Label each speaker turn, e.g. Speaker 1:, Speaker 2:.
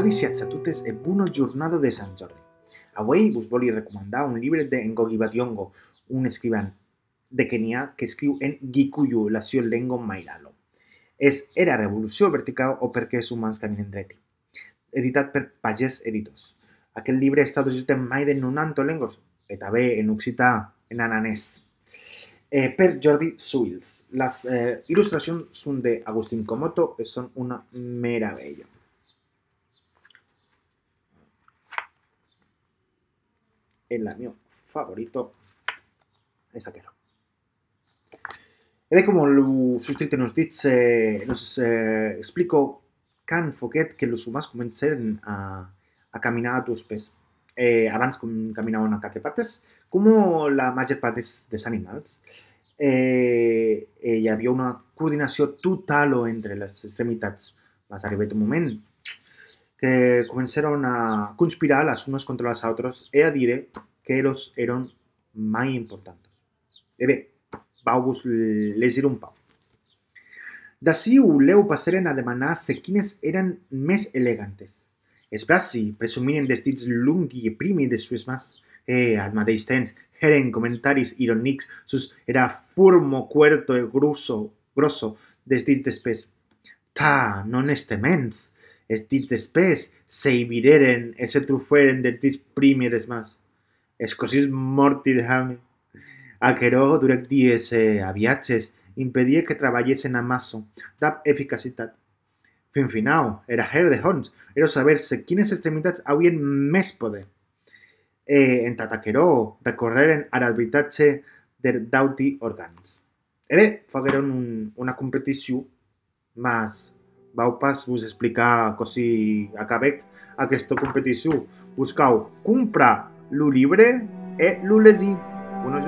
Speaker 1: a Chatutes e buona Día de San Jordi. A voi vos un libro de Ngogi un escribano de Kenia que escriu en Gikuyu, la sua lengua mailalo. Es Era Revolución vertical o per què un humans caminen dreti. Editat per Pagès Editos. Aquel llibre ha estado en mai de 90 lenguas, i en occità, en ananès. Eh, per Jordi Suils. Las ilustraciones eh, il·lustracions són Agustín Komoto i e són una meravella. el mio favorito è Sakero. Ed è come lo sostiene nos dice, nos eh, explico can Foquet que los humans comencen a, a caminar a dues pies. Eh, abans com caminaven a quatre pates, com la major part dels, dels animals. Eh, eh, hi havia una coordinació total entre les extremitats. Va arribar un moment que començaron a conspirar les unes contra les altres e a dir que los eran más importantes. Y e bien, vamos les leer un pau. Daciu leu passaren a demanar se quines eran més elegantes. Es braci presumien destits largos i e primi de sues mas. E, al mateix temps, eren comentaris irònics sus era furmo, cuerto e gruso, grosso, destits d'espès. Ta, non este mens, els dits d'espès se hi vireren e se truferen dels de primi e des mas escocís Mortil Aqueró durante durec dies eh, a impedía que trabajasen a mazo. d'ab eficacitat. Fin final, era her de era saber se quines extremitats havien més poder. Eh, en Tataqueró recorrer en arabitache de Dauti Organs. E bé, fagueren un, una competición, mas vau pas vos explicar cosí a aquesta competició. Buscau comprar Lu Libre e Lu Lesi. Buona